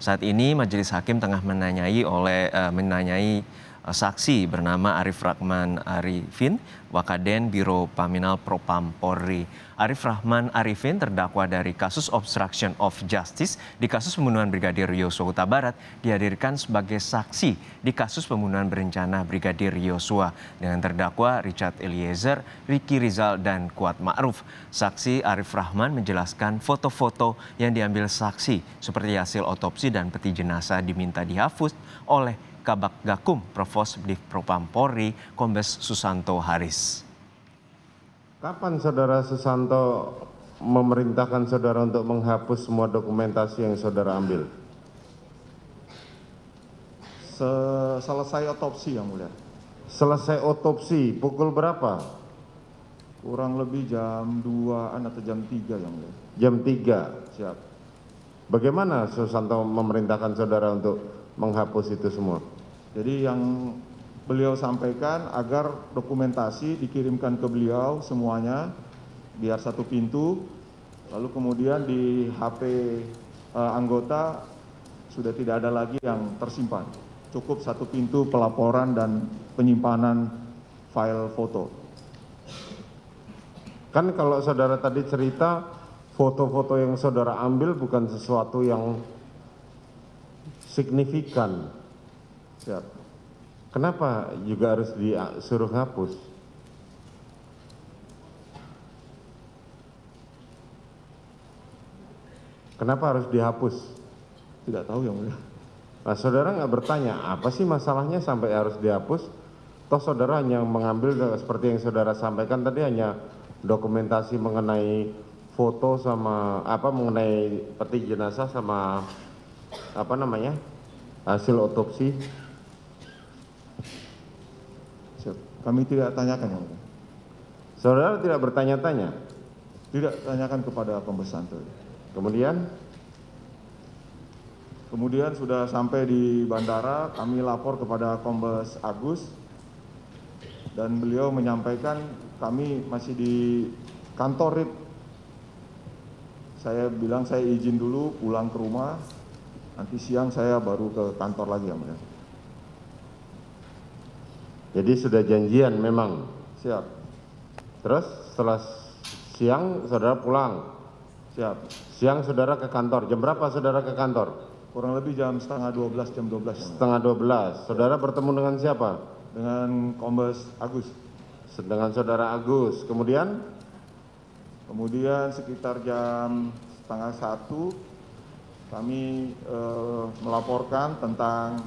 Saat ini majelis hakim tengah menanyai oleh uh, menanyai Eh, saksi bernama Arif Rahman Arifin, Wakaden Biro Paminal Propam Polri. Arif Rahman Arifin terdakwa dari kasus obstruction of justice di kasus pembunuhan Brigadir Yosua Huta Barat dihadirkan sebagai saksi di kasus pembunuhan berencana Brigadir Yosua dengan terdakwa Richard Eliezer, Riki Rizal, dan Kuat Ma'ruf. Saksi Arif Rahman menjelaskan foto-foto yang diambil saksi seperti hasil otopsi dan peti jenazah diminta dihapus oleh Kabak Gakum Provos Div Propam Polri Kombes Susanto Haris. Kapan saudara Susanto memerintahkan saudara untuk menghapus semua dokumentasi yang saudara ambil? Selesai otopsi yang mulia. Selesai otopsi pukul berapa? Kurang lebih jam 2 atau jam 3 yang mulia. Jam 3? Siap. Bagaimana Susanto memerintahkan saudara untuk menghapus itu semua. Jadi yang beliau sampaikan agar dokumentasi dikirimkan ke beliau semuanya biar satu pintu lalu kemudian di HP uh, eh, anggota sudah tidak ada lagi yang tersimpan cukup satu pintu pelaporan dan penyimpanan file foto kan kalau saudara tadi cerita foto-foto yang saudara ambil bukan sesuatu yang signifikan. Siap. Kenapa juga harus disuruh ah, hapus? Kenapa harus dihapus? Tidak tahu yang mulia. Nah, saudara nggak bertanya apa sih masalahnya sampai harus dihapus? Toh saudara hanya mengambil seperti yang saudara sampaikan tadi hanya dokumentasi mengenai foto sama apa mengenai peti jenazah sama apa namanya hasil otopsi kami tidak tanyakan yang saudara tidak bertanya-tanya tidak tanyakan kepada pembesantul kemudian kemudian sudah sampai di bandara kami lapor kepada kombes Agus dan beliau menyampaikan kami masih di kantor RIP saya bilang saya izin dulu pulang ke rumah Nanti siang saya baru ke kantor lagi ya mulia. Jadi sudah janjian memang. Siap. Terus setelah siang saudara pulang. Siap. Siang saudara ke kantor. Jam berapa saudara ke kantor? Kurang lebih jam setengah 12, jam 12. Setengah 12. Saudara ya. bertemu dengan siapa? Dengan Kombes Agus. Dengan saudara Agus. Kemudian? Kemudian sekitar jam setengah satu kami eh, melaporkan tentang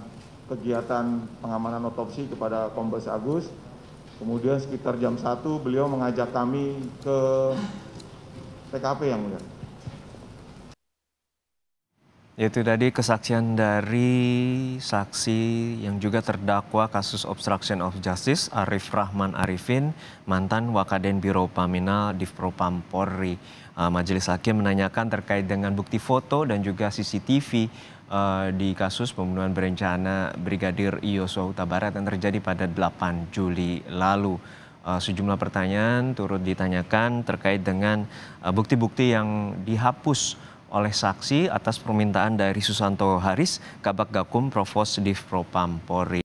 kegiatan pengamanan otopsi kepada Kombes Agus. Kemudian sekitar jam 1 beliau mengajak kami ke TKP yang mulia. Yaitu tadi kesaksian dari saksi yang juga terdakwa kasus obstruction of justice Arif Rahman Arifin, mantan Wakaden Biro Paminal di Propam Polri. Uh, Majelis Hakim menanyakan terkait dengan bukti foto dan juga CCTV uh, di kasus pembunuhan berencana Brigadir Yosua Huta Barat yang terjadi pada 8 Juli lalu uh, sejumlah pertanyaan turut ditanyakan terkait dengan bukti -bukti yang dihapus oleh saksi atas permintaan dari Susanto Haris, Kabak Gakum Provos Div Propam Polri.